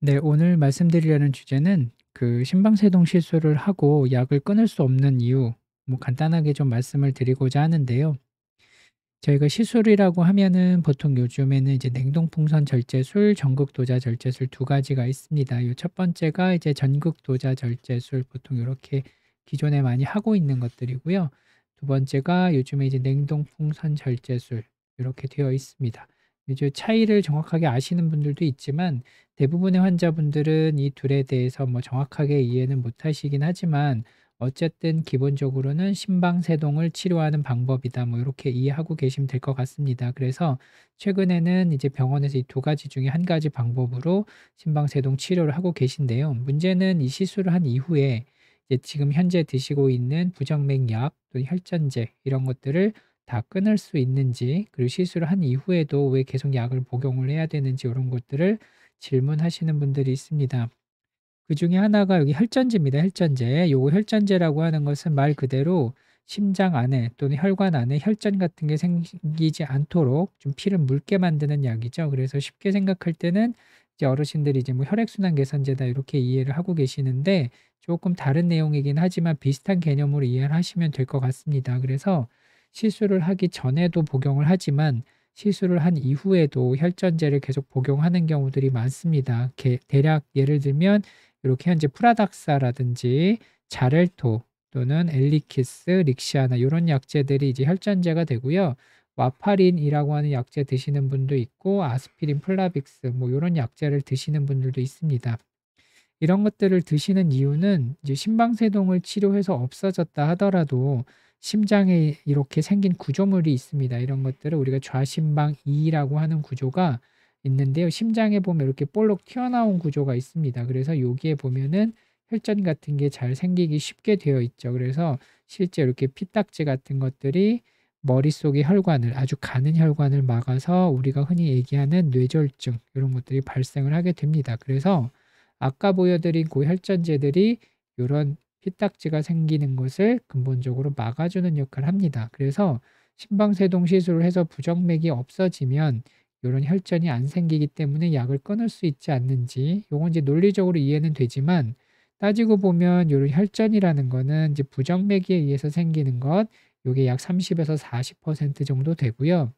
네, 오늘 말씀드리려는 주제는 그 심방세동 시술을 하고 약을 끊을 수 없는 이유, 뭐 간단하게 좀 말씀을 드리고자 하는데요. 저희가 시술이라고 하면은 보통 요즘에는 이제 냉동풍선 절제술, 전극도자 절제술 두 가지가 있습니다. 요 첫 번째가 이제 전극도자 절제술 보통 이렇게 기존에 많이 하고 있는 것들이고요. 두 번째가 요즘에 이제 냉동풍선 절제술 이렇게 되어 있습니다. 이제 차이를 정확하게 아시는 분들도 있지만 대부분의 환자분들은 이 둘에 대해서 뭐 정확하게 이해는 못 하시긴 하지만 어쨌든 기본적으로는 심방세동을 치료하는 방법이다. 뭐 이렇게 이해하고 계시면 될 것 같습니다. 그래서 최근에는 이제 병원에서 이 두 가지 중에 한 가지 방법으로 심방세동 치료를 하고 계신데요. 문제는 이 시술을 한 이후에 이제 지금 현재 드시고 있는 부정맥약 또 혈전제 이런 것들을 다 끊을 수 있는지 그리고 시술을 한 이후에도 왜 계속 약을 복용을 해야 되는지 이런 것들을 질문하시는 분들이 있습니다. 그 중에 하나가 여기 혈전제입니다. 혈전제. 요거 혈전제라고 하는 것은 말 그대로 심장 안에 또는 혈관 안에 혈전 같은 게 생기지 않도록 좀 피를 묽게 만드는 약이죠. 그래서 쉽게 생각할 때는 이제 어르신들이 이제 뭐 혈액순환 개선제다 이렇게 이해를 하고 계시는데 조금 다른 내용이긴 하지만 비슷한 개념으로 이해를 하시면 될 것 같습니다. 그래서 시술을 하기 전에도 복용을 하지만 시술을 한 이후에도 혈전제를 계속 복용하는 경우들이 많습니다. 대략 예를 들면 이렇게 현재 프라닥사라든지 자렐토 또는 엘리키스, 릭시아나 이런 약제들이 이제 혈전제가 되고요. 와파린이라고 하는 약제 드시는 분도 있고 아스피린, 플라빅스 뭐 이런 약제를 드시는 분들도 있습니다. 이런 것들을 드시는 이유는 이제 심방세동을 치료해서 없어졌다 하더라도 심장에 이렇게 생긴 구조물이 있습니다. 이런 것들을 우리가 좌심방 2라고 하는 구조가 있는데요. 심장에 보면 이렇게 볼록 튀어나온 구조가 있습니다. 그래서 여기에 보면은 혈전 같은 게 잘 생기기 쉽게 되어 있죠. 그래서 실제 이렇게 피딱지 같은 것들이 머릿속의 혈관을 아주 가는 혈관을 막아서 우리가 흔히 얘기하는 뇌졸중 이런 것들이 발생을 하게 됩니다. 그래서 아까 보여드린 고혈전제들이 그 이런 피딱지가 생기는 것을 근본적으로 막아주는 역할을 합니다. 그래서 심방세동 시술을 해서 부정맥이 없어지면 이런 혈전이 안 생기기 때문에 약을 끊을 수 있지 않는지 이건 이제 논리적으로 이해는 되지만 따지고 보면 이런 혈전이라는 거는 이제 부정맥에 의해서 생기는 것 요게 약 30에서 40% 정도 되고요.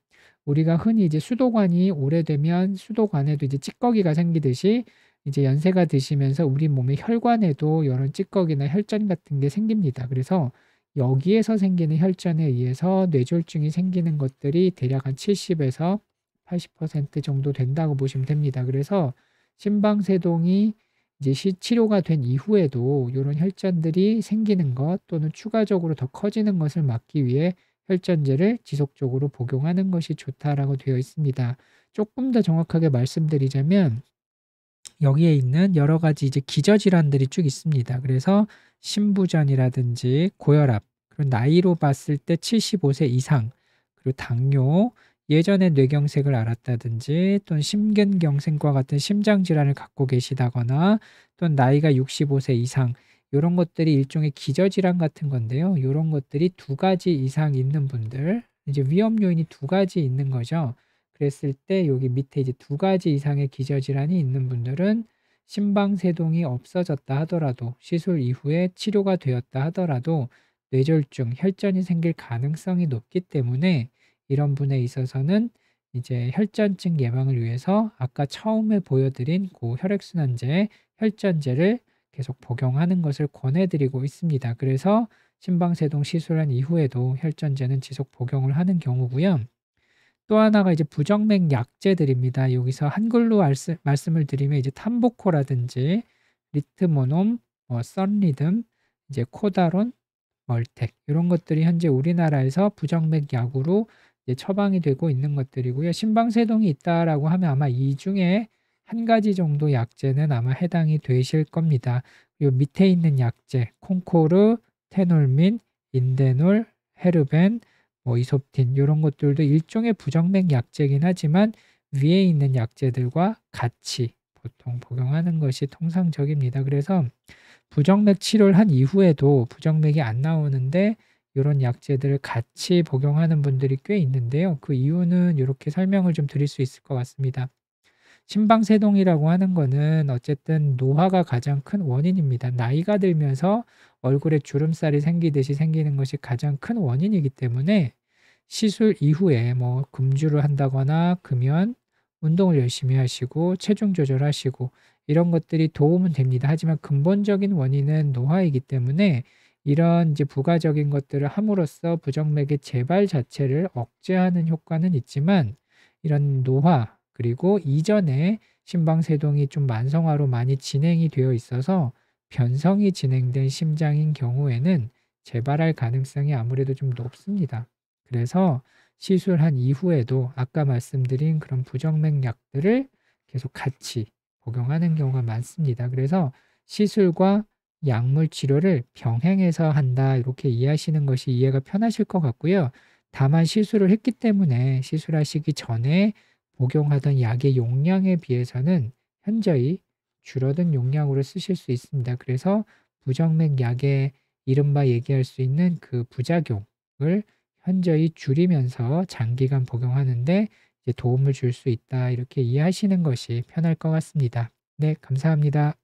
우리가 흔히 이제 수도관이 오래되면 수도관에도 이제 찌꺼기가 생기듯이 이제 연세가 드시면서 우리 몸의 혈관에도 여러 찌꺼기나 혈전 같은 게 생깁니다. 그래서 여기에서 생기는 혈전에 의해서 뇌졸중이 생기는 것들이 대략 한 70에서 80% 정도 된다고 보시면 됩니다. 그래서 심방세동이 이제 시, 치료가 된 이후에도 이런 혈전들이 생기는 것 또는 추가적으로 더 커지는 것을 막기 위해 혈전제를 지속적으로 복용하는 것이 좋다라고 되어 있습니다. 조금 더 정확하게 말씀드리자면 여기에 있는 여러 가지 이제 기저 질환들이 쭉 있습니다. 그래서 신부전이라든지 고혈압, 그리고 나이로 봤을 때 75세 이상, 그리고 당뇨, 예전에 뇌경색을 앓았다든지 또는 심근경색과 같은 심장 질환을 갖고 계시다거나 또는 나이가 65세 이상 이런 것들이 일종의 기저 질환 같은 건데요. 이런 것들이 두 가지 이상 있는 분들 이제 위험 요인이 두 가지 있는 거죠. 그랬을 때 여기 밑에 이제 두 가지 이상의 기저질환이 있는 분들은 심방세동이 없어졌다 하더라도 시술 이후에 치료가 되었다 하더라도 뇌졸중, 혈전이 생길 가능성이 높기 때문에 이런 분에 있어서는 이제 혈전증 예방을 위해서 아까 처음에 보여드린 고 그 혈액순환제, 혈전제를 계속 복용하는 것을 권해드리고 있습니다. 그래서 심방세동 시술한 이후에도 혈전제는 지속 복용을 하는 경우고요. 또 하나가 이제 부정맥 약제들입니다 여기서 한글로 알스, 말씀을 드리면 이제 탐보코라든지 리트모놈, 뭐 썬리듬, 이제 코다론, 멀텍 이런 것들이 현재 우리나라에서 부정맥 약으로 처방이 되고 있는 것들이고요. 심방세동이 있다라고 하면 아마 이 중에 한 가지 정도 약재는 아마 해당이 되실 겁니다. 요 밑에 있는 약재 콩코르, 테놀민, 인데놀, 헤르벤, 뭐 이솝틴 이런 것들도 일종의 부정맥 약제긴 하지만 위에 있는 약제들과 같이 보통 복용하는 것이 통상적입니다. 그래서 부정맥 치료를 한 이후에도 부정맥이 안 나오는데 이런 약제들을 같이 복용하는 분들이 꽤 있는데요. 그 이유는 이렇게 설명을 좀 드릴 수 있을 것 같습니다. 심방세동이라고 하는 거는 어쨌든 노화가 가장 큰 원인입니다. 나이가 들면서 얼굴에 주름살이 생기듯이 생기는 것이 가장 큰 원인이기 때문에 시술 이후에 뭐 금주를 한다거나 금연, 운동을 열심히 하시고 체중 조절하시고 이런 것들이 도움은 됩니다. 하지만 근본적인 원인은 노화이기 때문에 이런 이제 부가적인 것들을 함으로써 부정맥의 재발 자체를 억제하는 효과는 있지만 이런 노화 그리고 이전에 심방세동이 좀 만성화로 많이 진행이 되어 있어서 변성이 진행된 심장인 경우에는 재발할 가능성이 아무래도 좀 높습니다. 그래서 시술한 이후에도 아까 말씀드린 그런 부정맥 약들을 계속 같이 복용하는 경우가 많습니다. 그래서 시술과 약물 치료를 병행해서 한다 이렇게 이해하시는 것이 이해가 편하실 것 같고요. 다만 시술을 했기 때문에 시술하시기 전에 복용하던 약의 용량에 비해서는 현저히 줄어든 용량으로 쓰실 수 있습니다. 그래서 부정맥 약의 이른바 얘기할 수 있는 그 부작용을 현저히 줄이면서 장기간 복용하는데 도움을 줄 수 있다 이렇게 이해하시는 것이 편할 것 같습니다. 네, 감사합니다.